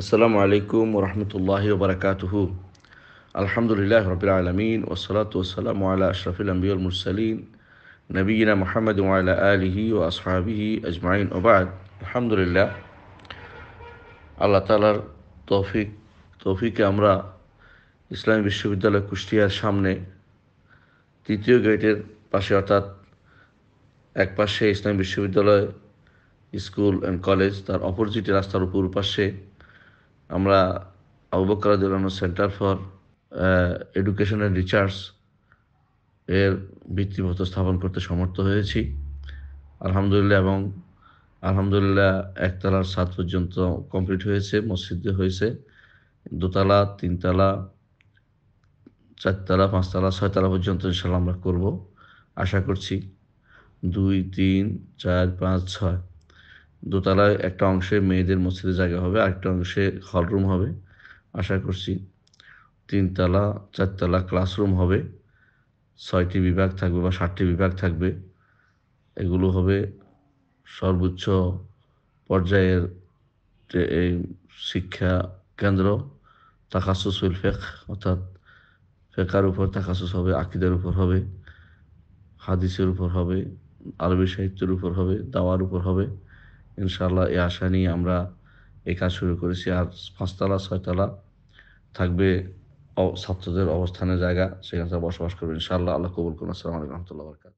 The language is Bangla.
আসসালামু আলাইকুম রহমতুল্লাহ বারকাতহু আলহামদুলিল্লাহ রবিল আলমিন ওসলাত ওসালাম আল্লাহ আশরফুল আম্বিউল মুরসালিন নবীনা মোহাম্মদ আল্লাহ আলহি ও আসহাবিহি আজমাইন ওবাদ আলহামদুলিল্লাহ আল্লাহ তালার তৌফিক তৌফিকে আমরা ইসলামী বিশ্ববিদ্যালয় কুষ্টিয়ার সামনে তৃতীয় গেটের পাশে অর্থাৎ এক পাশে ইসলামী বিশ্ববিদ্যালয় স্কুল অ্যান্ড কলেজ তার অপরজিটি রাস্তার উপর পাশে আমরা জেলানো centre for education and research এর ভিত্তিমত স্থাপন করতে সমর্থ হয়েছি আলহামদুলিল্লাহ এবং আলহামদুলিল্লাহ একতলার সাত পর্যন্ত কমপ্লিট হয়েছে মসজিদ হয়েছে দোতলা তিনতলা চারতলা পাঁচতলা ছয়তলা পর্যন্ত ইনশাল্লাহ আমরা করব আশা করছি দুই তিন চার পাঁচ ছয় দোতলায় একটা অংশে মেয়েদের মসজিদের জায়গা হবে আরেকটা অংশে হলরুম হবে আশা করছি তিনতলা চারতলা ক্লাসরুম হবে ছয়টি বিভাগ থাকবে বা ষাটটি বিভাগ থাকবে এগুলো হবে সর্বোচ্চ পর্যায়ের এই শিক্ষা কেন্দ্র তাকাসুসুল ফেক অর্থাৎ ফেকার উপর তাকাসুস হবে আকিদের উপর হবে হাদিসের উপর হবে আরবি সাহিত্যের উপর হবে দাওয়ার উপর হবে ইনশাআল্লাহ এই আশা নিয়ে আমরা এই কাজ শুরু করেছি আর পাঁচতলা ছয়তলা থাকবে ছাত্রদের অবস্থানের জায়গা সেখানে বসবাস করবে ইনশাআল্লাহ আল্লাহ কবুল করুন আসসালামু আলাইকুম রহমতুল্লাহ বরকাত